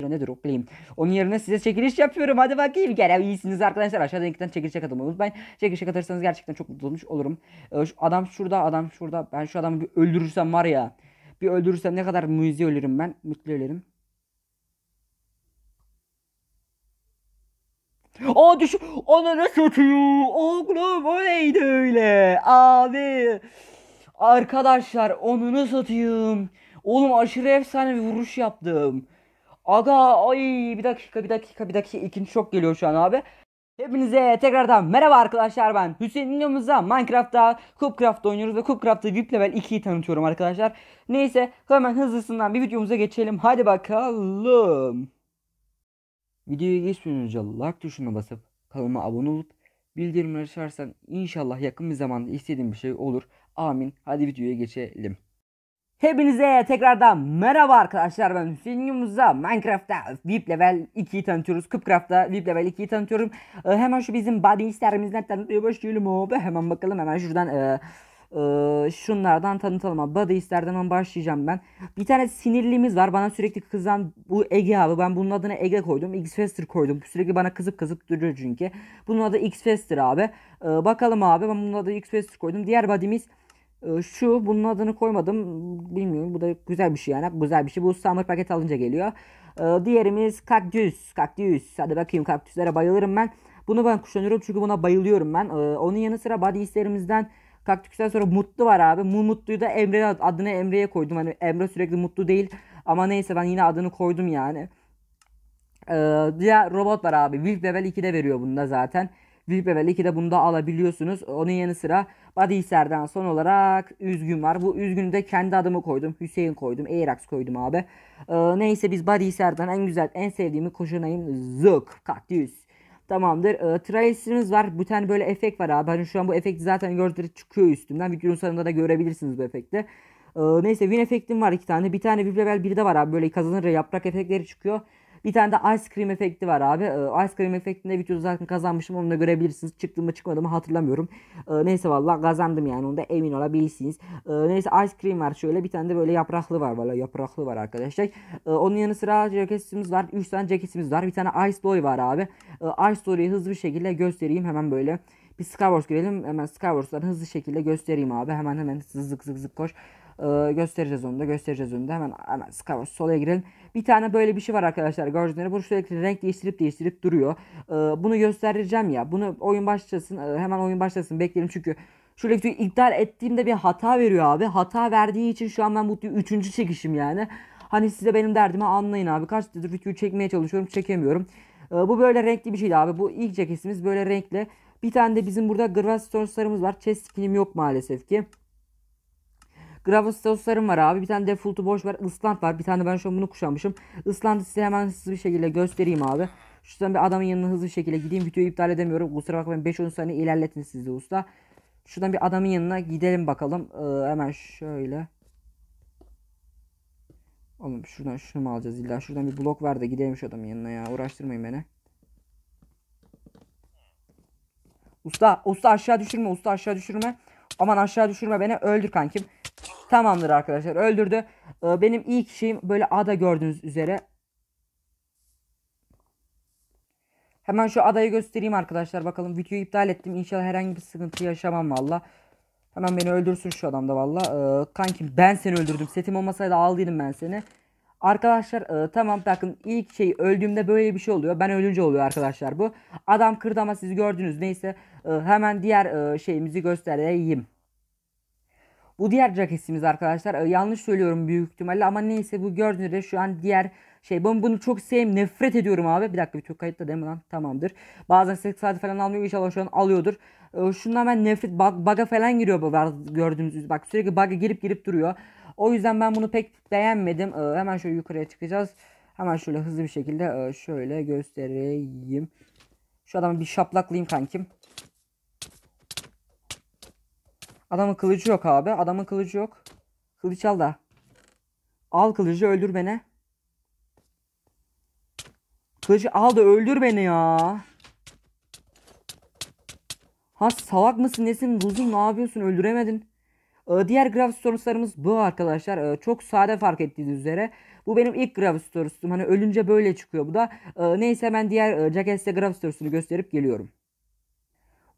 nedir oklayayım. Onun yerine size çekiliş yapıyorum. Hadi bakayım. Gene iyisiniz arkadaşlar. Aşağıda linkten çekilişe katılmayı unutmayın. Çekilişe katılırsanız gerçekten çok mutlu olmuş olurum. Ee, şu adam şurada, adam şurada. Ben şu adamı bir öldürürsem var ya. Bir öldürürsem ne kadar müziği ölürüm ben. Mutlu ölürüm. Aa düş. Ana ne satıyor? Oğlum o neydi öyle? Abi. Arkadaşlar onu nasıl atayım? Oğlum aşırı efsane bir vuruş yaptım. Aga ay bir dakika bir dakika bir dakika ikinci şok geliyor şu an abi. Hepinize tekrardan merhaba arkadaşlar ben Hüseyin videomuzda Minecraft'ta Cubcraft oynuyoruz ve Cubcraft'ta VIP Level 2'yi tanıtıyorum arkadaşlar. Neyse hemen hızlısından bir videomuza geçelim hadi bakalım. Videoya geçmeden önce like tuşuna basıp kanalıma abone olup bildirimleri açarsan inşallah yakın bir zamanda istediğim bir şey olur. Amin hadi videoya geçelim. Hepinize tekrardan merhaba arkadaşlar ben Hüseyin Yumuz'a Minecraft'ta VIP Level 2'yi tanıtıyoruz. Cupcraft'ta VIP Level 2'yi tanıtıyorum. Ee, hemen şu bizim body isterimizden tanıtmaya başlayalım abi. Hemen bakalım hemen şuradan e, e, şunlardan tanıtalım abi. Body isterden başlayacağım ben. Bir tane sinirlimiz var bana sürekli kızan bu Ege abi. Ben bunun adına Ege koydum. X-Fester koydum. Sürekli bana kızıp kızıp duruyor çünkü. Bunun adı X-Fester abi. E, bakalım abi ben bunun adı X-Fester koydum. Diğer body'miz... Ee, şu bunun adını koymadım. Bilmiyorum bu da güzel bir şey yani. Güzel bir şey. Bu summer paket alınca geliyor. Ee, diğerimiz kaktüs. Kaktüs. Hadi bakayım kaktüslere bayılırım ben. Bunu ben kuşanıyorum çünkü buna bayılıyorum ben. Ee, onun yanı sıra body hislerimizden kaktüsten sonra mutlu var abi. Mutlu'yu da Emre adını Emre'ye koydum. Hani Emre sürekli mutlu değil. Ama neyse ben yine adını koydum yani. Diğer robot var abi. Wilk level 2'de veriyor bunda zaten. Büyük level de bunu da alabiliyorsunuz. Onun yanı sıra Badisser'den son olarak Üzgün var. Bu Üzgün'ü de kendi adımı koydum. Hüseyin koydum. Eirax koydum abi. Ee, neyse biz Badisser'den en güzel en sevdiğimi koşunayım. Zık. Katius. Tamamdır. E, ee, Trails'imiz var. Bu tane böyle efekt var abi. Hani şu an bu efekti zaten gördüğünüz çıkıyor üstümden. Videonun sonunda da görebilirsiniz bu efekti. E, neyse win efektim var iki tane. Bir tane VIP level 1'de var abi. Böyle kazanır yaprak efektleri çıkıyor. Bir tane de ice cream efekti var abi. Ee, ice cream efektinde videoyu zaten kazanmışım. Onu da görebilirsiniz. Çıktı mı çıkmadı mı hatırlamıyorum. Ee, neyse valla kazandım yani. da emin olabilirsiniz. Ee, neyse ice cream var şöyle. Bir tane de böyle yapraklı var. Valla yapraklı var arkadaşlar. Onun yanı sıra ceketimiz var. 3 tane ceketimiz var. Bir tane ice boy var abi. Ice doy'u hızlı bir şekilde göstereyim hemen böyle. Bir Star görelim. Hemen Star hızlı şekilde göstereyim abi. Hemen hemen zık zık zık koş. Ee, göstereceğiz onu da göstereceğiz onu da. Hemen, hemen Skywars solaya girelim. Bir tane böyle bir şey var arkadaşlar. Gördüğünüz gibi bu sürekli renk değiştirip değiştirip duruyor. Ee, bunu göstereceğim ya. Bunu oyun başlasın. E, hemen oyun başlasın. Bekleyelim çünkü şu videoyu iptal ettiğimde bir hata veriyor abi. Hata verdiği için şu an ben mutlu üçüncü çekişim yani. Hani size benim derdimi anlayın abi. Kaç süredir videoyu çekmeye çalışıyorum çekemiyorum. Ee, bu böyle renkli bir şeydi abi. Bu ilk çekişimiz böyle renkli. Bir tane de bizim burada Gravastonslarımız var. Chest skinim yok maalesef ki. Gravositoslarım var abi. Bir tane default'u boş ver. Islant var. Bir tane ben şu an bunu kuşanmışım. Islantı size hemen hızlı bir şekilde göstereyim abi. Şuradan bir adamın yanına hızlı bir şekilde gideyim. Videoyu iptal edemiyorum. Kusura bakmayın 5-10 saniye ilerletin siz de usta. Şuradan bir adamın yanına gidelim bakalım. Ee, hemen şöyle. Oğlum şuradan şunu mu alacağız illa? Şuradan bir blok ver de gidelim şu adamın yanına ya. Uğraştırmayın beni. Usta, usta aşağı düşürme, usta aşağı düşürme. Aman aşağı düşürme beni. Öldür kankim. Tamamdır arkadaşlar öldürdü. Ee, benim ilk şeyim böyle ada gördüğünüz üzere. Hemen şu adayı göstereyim arkadaşlar bakalım. Videoyu iptal ettim. inşallah herhangi bir sıkıntı yaşamam valla. Hemen beni öldürsün şu adamda valla. Ee, kankim ben seni öldürdüm. Setim olmasaydı aldıydım ben seni. Arkadaşlar e, tamam bakın ilk şey öldüğümde böyle bir şey oluyor. Ben ölünce oluyor arkadaşlar bu. Adam kırdı ama siz gördünüz neyse. E, hemen diğer e, şeyimizi göstereyim. Bu diğer jaketimiz arkadaşlar. Ee, yanlış söylüyorum büyük ihtimalle ama neyse bu gördüğünüz üzere şu an diğer şey ben bunu çok sevim nefret ediyorum abi. Bir dakika bir Türk kayıtta değil mi lan? Tamamdır. Bazen ses saati falan almıyor. inşallah şu an alıyordur. Ee, şundan ben nefret bug, bug'a falan giriyor bu gördüğünüz bak sürekli bug'a girip girip duruyor. O yüzden ben bunu pek beğenmedim. Ee, hemen şöyle yukarıya çıkacağız. Hemen şöyle hızlı bir şekilde e, şöyle göstereyim. Şu adamı bir şaplaklayayım kankim. Adamın kılıcı yok abi. Adamın kılıcı yok. Kılıç al da. Al kılıcı öldür beni. Kılıcı al da öldür beni ya. Ha salak mısın nesin? Ruzun ne yapıyorsun? Öldüremedin. Ee, diğer grafik sorunslarımız bu arkadaşlar. Ee, çok sade fark ettiğiniz üzere. Bu benim ilk grafik sorusum. Hani ölünce böyle çıkıyor bu da. Ee, neyse ben diğer e, Jackets'te sorusunu gösterip geliyorum.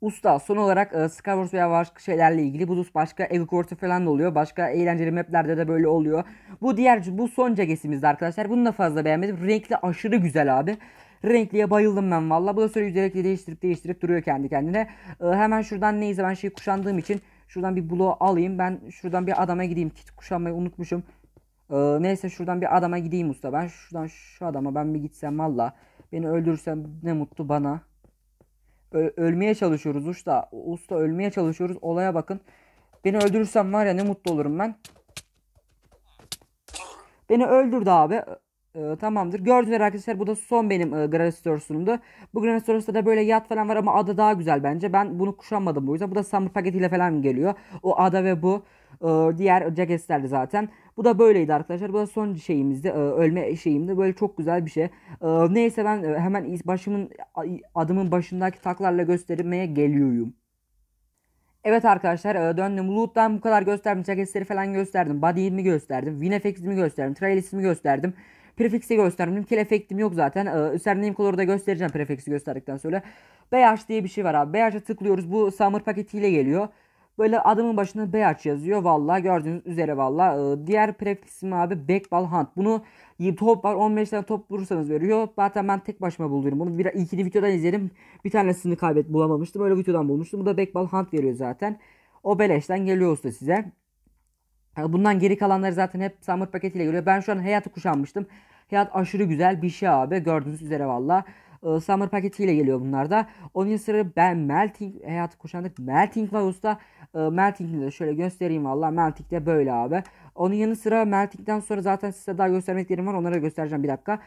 Usta son olarak e, Skywars veya başka şeylerle ilgili bu başka Ego Quarter falan da oluyor. Başka eğlenceli maplerde de böyle oluyor. Bu diğer bu son cegesimizdi arkadaşlar. Bunu da fazla beğenmedim. Renkli aşırı güzel abi. Renkliye bayıldım ben valla. Bu da sürekli değiştirip değiştirip duruyor kendi kendine. E, hemen şuradan neyse ben şey kuşandığım için şuradan bir bloğu alayım. Ben şuradan bir adama gideyim. Kit kuşanmayı unutmuşum. E, neyse şuradan bir adama gideyim usta. Ben şuradan şu adama ben bir gitsem valla. Beni öldürürsen ne mutlu bana ölmeye çalışıyoruz usta. Usta ölmeye çalışıyoruz. Olaya bakın. Beni öldürürsen var ya ne mutlu olurum ben. Beni öldürdü abi. Ee, tamamdır. Gördüğünüz arkadaşlar bu da son benim e, Granistör sunumdu. Bu Granistör'da da böyle yat falan var ama ada daha güzel bence. Ben bunu kuşanmadım bu yüzden. Bu da summer paketiyle falan geliyor. O ada ve bu. Ee, diğer ceketlerdi zaten. Bu da böyleydi arkadaşlar. Bu da son şeyimizdi. E, ölme şeyimdi. Böyle çok güzel bir şey. Ee, neyse ben e, hemen başımın adımın başındaki taklarla göstermeye geliyorum. Evet arkadaşlar e, döndüm. Loot'tan bu kadar gösterdim. Ceketleri falan gösterdim. Body'imi gösterdim. Winfx'imi gösterdim. Trailis'imi gösterdim. Prefix'i gösterdim. Kill efektim yok zaten. Ee, koloru da göstereceğim prefix'i gösterdikten sonra. BH diye bir şey var abi. BH'e tıklıyoruz. Bu summer paketiyle geliyor. Böyle adımın başında BH yazıyor. Valla gördüğünüz üzere valla. Iı, diğer prefix abi Backball Hunt. Bunu top var 15 tane top bulursanız veriyor. Zaten ben tek başıma buluyorum. Bunu bir ikili videodan izledim. Bir tanesini kaybet bulamamıştım. Öyle videodan bulmuştum. Bu da Backball Hunt veriyor zaten. O beleşten geliyor usta size. Bundan geri kalanları zaten hep Summer paketiyle geliyor. Ben şu an hayatı kuşanmıştım. Hayat aşırı güzel bir şey abi. Gördüğünüz üzere valla. E, Summer paketiyle geliyor bunlar da. Onun sıra ben Melting hayatı kuşandık. Melting var usta. E, Melting'i de şöyle göstereyim vallahi Melting de böyle abi. Onun yanı sıra Melting'den sonra zaten size daha göstermeklerim var. Onları göstereceğim bir dakika.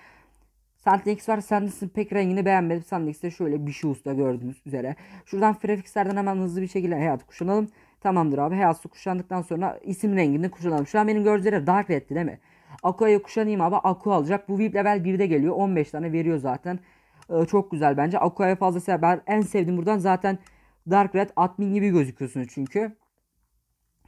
Sandnix var. Sandnix'in pek rengini beğenmedim. Sandnix'te şöyle bir şey usta gördüğünüz üzere. Şuradan Prefix'lerden hemen hızlı bir şekilde hayatı kuşanalım. Tamamdır abi. Hayatı kuşandıktan sonra isim rengini kuşanalım. Şu an benim gözlerim Dark Red'di değil mi? Aqua'yı kuşanayım abi. Aqua alacak. Bu VIP level 1'de geliyor. 15 tane veriyor zaten. Ee, çok güzel bence. Aqua'ya fazlası ben en sevdiğim buradan zaten Dark Red admin gibi gözüküyorsunuz çünkü.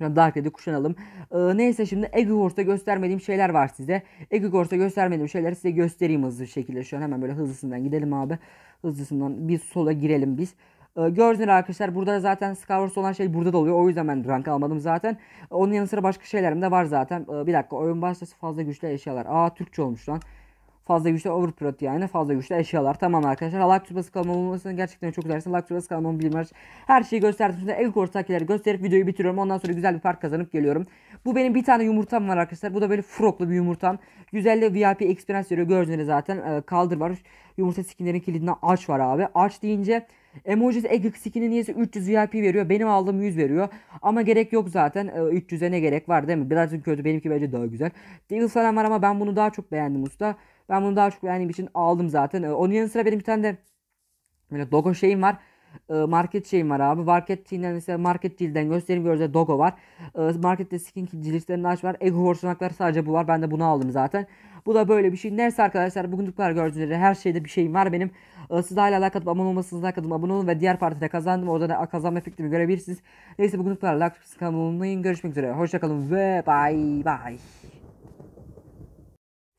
Dark Red'i kuşanalım. Ee, neyse şimdi Eggors'ta göstermediğim şeyler var size. Eggors'ta göstermediğim şeyleri size göstereyim hızlı bir şekilde. Şu an hemen böyle hızlısından gidelim abi. Hızlısından bir sola girelim biz. Ee, gördüğünüz arkadaşlar burada zaten Skywars olan şey burada da oluyor. O yüzden ben rank almadım zaten. onun yanı sıra başka şeylerim de var zaten. Ee, bir dakika oyun başlası fazla güçlü eşyalar. Aa Türkçe olmuş lan. Fazla güçlü overprot yani fazla güçlü eşyalar. Tamam arkadaşlar. Halak tüpası kalma bulmasını gerçekten çok güzel. Halak tüpası kalma bilmez. Her şeyi gösterdim. size. ev korsakileri gösterip videoyu bitiriyorum. Ondan sonra güzel bir fark kazanıp geliyorum. Bu benim bir tane yumurtam var arkadaşlar. Bu da böyle froklu bir yumurtam. Güzel de VIP experience veriyor. Gördüğünüz zaten e, kaldır var. Yumurta skinlerin kilidine aç var abi. Aç deyince Emojis Egg skin'i niyesi 300 VIP veriyor. Benim aldığım 100 veriyor. Ama gerek yok zaten. 300'e ne gerek var değil mi? Birazcık kötü. Benimki bence daha güzel. Devil falan var ama ben bunu daha çok beğendim usta. Ben bunu daha çok beğendiğim için aldım zaten. Ee, onun yanı sıra benim bir tane de böyle logo şeyim var ee, market şeyim var abi. Market T'den mesela market dilden gösterim görse Dogo var. Ee, markette skin cilişlerin aç var. Ego horsunaklar sadece bu var. Ben de bunu aldım zaten. Bu da böyle bir şey. Neyse arkadaşlar bugün kadar gördüğünüz üzere her şeyde bir şeyim var benim. Siz hala like abone olmasınız like abone olun ve diğer partide kazandım. Orada da kazanma efektimi görebilirsiniz. Neyse bugün kadar like kanalıma Görüşmek üzere. Hoşçakalın ve bay bay.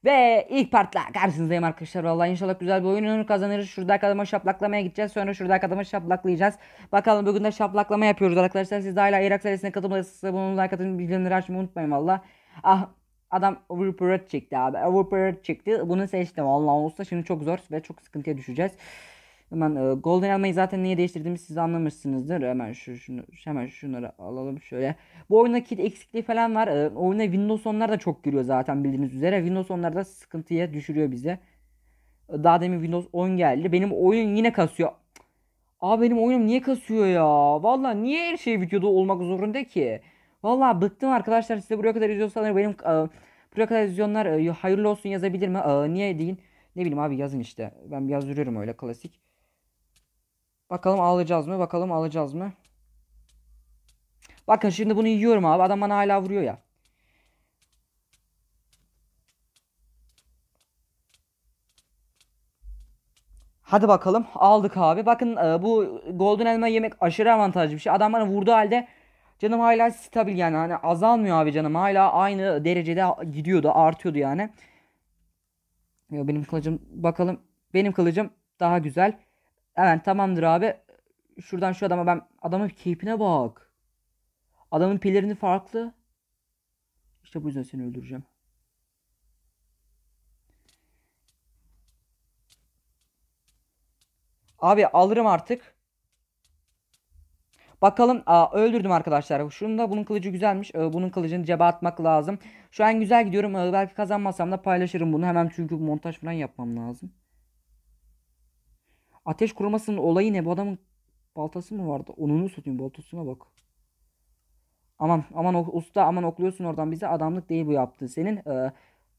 Ve ilk partla karşınızdayım arkadaşlar. Vallahi inşallah güzel bir oyun kazanırız. Şurada adama şaplaklamaya gideceğiz. Sonra şurada adama şaplaklayacağız. Bakalım bugün de şaplaklama yapıyoruz arkadaşlar. Siz de hala Irak serisine katılmadıysanız abone like atın. Bildirimleri açmayı unutmayın valla. Ah adam overpowered çekti abi. Overpowered çekti. Bunu seçtim. Allah olsa şimdi çok zor ve çok sıkıntıya düşeceğiz. Hemen e, Golden Elma'yı zaten niye değiştirdiğimizi siz anlamışsınızdır. Hemen şu şunu hemen şunları alalım şöyle. Bu oyunda kit eksikliği falan var. E, oyuna Windows 10'lar da çok giriyor zaten bildiğiniz üzere. Windows 10'lar da sıkıntıya düşürüyor bizi. E, daha demin Windows 10 geldi. Benim oyun yine kasıyor. Abi benim oyunum niye kasıyor ya? Vallahi niye her şey videoda olmak zorunda ki? Vallahi bıktım arkadaşlar size buraya kadar izliyorsanız benim e, buraya kadar izleyenler e, hayırlı olsun yazabilir mi? E, niye deyin? Ne bileyim abi yazın işte. Ben yazdırıyorum öyle klasik. Bakalım alacağız mı? Bakalım alacağız mı? Bakın şimdi bunu yiyorum abi. Adam bana hala vuruyor ya. Hadi bakalım. Aldık abi. Bakın e, bu golden elma yemek aşırı avantajlı bir şey. Adam bana vurduğu halde canım hala stabil yani. Hani azalmıyor abi canım. Hala aynı derecede gidiyordu. Artıyordu yani. Benim kılıcım bakalım. Benim kılıcım daha güzel. Hemen tamamdır abi. Şuradan şu adama ben adamın keyfine bak. Adamın pelerini farklı. İşte bu yüzden seni öldüreceğim. Abi alırım artık. Bakalım Aa, öldürdüm arkadaşlar. Şunu da bunun kılıcı güzelmiş. Ee, bunun kılıcını cebe atmak lazım. Şu an güzel gidiyorum. Ee, belki kazanmasam da paylaşırım bunu. Hemen çünkü montaj falan yapmam lazım. Ateş kurumasının olayı ne? Bu adamın baltası mı vardı? Onunu satayım baltasına bak. Aman aman usta aman okluyorsun oradan bize. Adamlık değil bu yaptığı senin. Ee,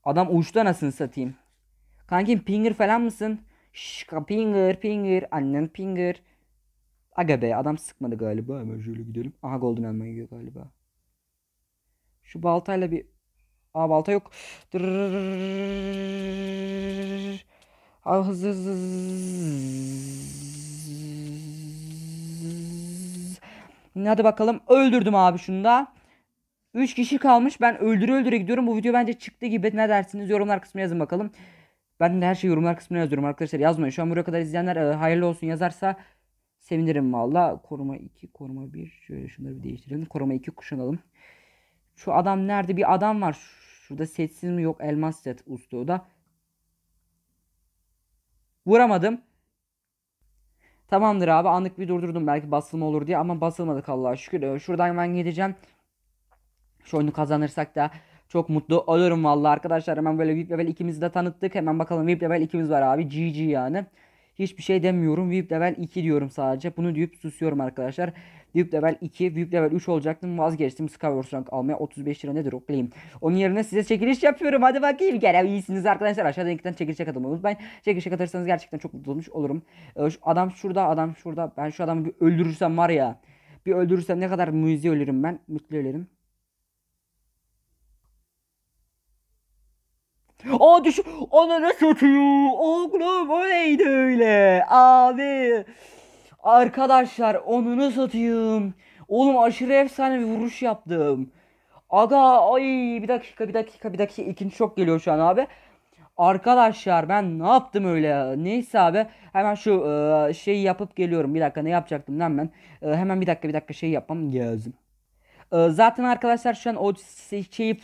adam uçtu anasını satayım. Kankim pinger falan mısın? Şşş pinger pinger annen pinger. Aga be adam sıkmadı galiba. Hemen şöyle gidelim. Aha golden elma yiyor galiba. Şu baltayla bir... Aa balta yok. Dırırırırır hazır Hadi bakalım öldürdüm abi şunu da. 3 kişi kalmış. Ben öldürü öldüre gidiyorum. Bu video bence çıktı gibi. Ne dersiniz? Yorumlar kısmına yazın bakalım. Ben de her şeyi yorumlar kısmına yazıyorum arkadaşlar. Yazmayın. Şu an buraya kadar izleyenler e, hayırlı olsun yazarsa sevinirim valla. Koruma 2, koruma 1. Şöyle şunları bir değiştirelim. Koruma 2 kuşanalım. Şu adam nerede? Bir adam var. Şurada setsiz mi? Yok elmas set ustuğu da. Vuramadım. Tamamdır abi anlık bir durdurdum belki basılma olur diye ama basılmadık Allah'a şükür. Ee, şuradan ben gideceğim. Şu oyunu kazanırsak da çok mutlu olurum valla arkadaşlar. Hemen böyle VIP level ikimizi de tanıttık. Hemen bakalım VIP level ikimiz var abi. GG yani. Hiçbir şey demiyorum. Vip level 2 diyorum sadece. Bunu deyip susuyorum arkadaşlar. Vip level 2, Vip level 3 olacaktım. Vazgeçtim Skywars rank almaya. 35 lira nedir o Onun yerine size çekiliş yapıyorum. Hadi bakayım. Gel iyisiniz arkadaşlar. Aşağıda linkten çekilişe katılmayı Ben Çekilişe katılırsanız gerçekten çok mutlu olmuş olurum. Ee, şu adam şurada, adam şurada. Ben şu adamı bir öldürürsem var ya. Bir öldürürsem ne kadar müziği ölürüm ben. Mutlu ölürüm. O düş ne satıyor. Oğlum o neydi öyle? Abi. Arkadaşlar onunu satayım. Oğlum aşırı efsane bir vuruş yaptım. Aga ay bir dakika bir dakika bir dakika ikinci çok geliyor şu an abi. Arkadaşlar ben ne yaptım öyle neyse abi hemen şu e, şeyi yapıp geliyorum bir dakika ne yapacaktım lan ben e, hemen bir dakika bir dakika şey yapmam lazım. Ee, zaten arkadaşlar şu an o şey, şeyi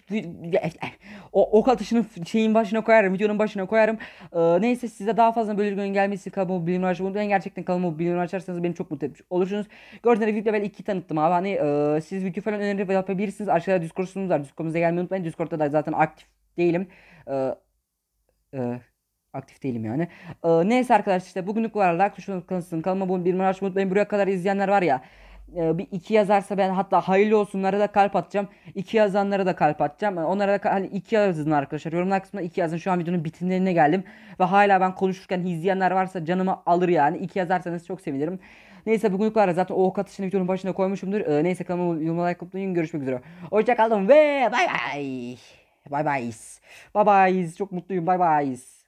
o ok atışının şeyin başına koyarım. Videonun başına koyarım. Ee, neyse size daha fazla böyle gün gelmesi kanalıma bildirim açmayı unutmayın. Gerçekten kanalıma bildirim açarsanız beni çok mutlu etmiş olursunuz. Gördüğünüz gibi videoda ben iki tanıttım abi. Hani e, siz video falan öneri yapabilirsiniz. Aşağıda Discord'umuz var. Discord'umuza gelmeyi unutmayın. Discord'da da zaten aktif değilim. Ee, e, aktif değilim yani. Ee, neyse arkadaşlar işte bugünlük varlar. Kuşun kalsın kalma bunu bir maç unutmayın. Buraya kadar izleyenler var ya e, bir iki yazarsa ben hatta hayırlı olsunlara da kalp atacağım. İki yazanlara da kalp atacağım. Onlara da hani iki yazın arkadaşlar. Yorumlar kısmına iki yazın. Şu an videonun bitimlerine geldim. Ve hala ben konuşurken izleyenler varsa canımı alır yani. İki yazarsanız çok sevinirim. Neyse bugünlük kadar zaten o ok atışını videonun başına koymuşumdur. Ee, neyse kanalıma yorumlara like unutmayın. Görüşmek üzere. Hoşçakalın ve bay bay. Bay bay. Bay bay. Çok mutluyum. Bay bay.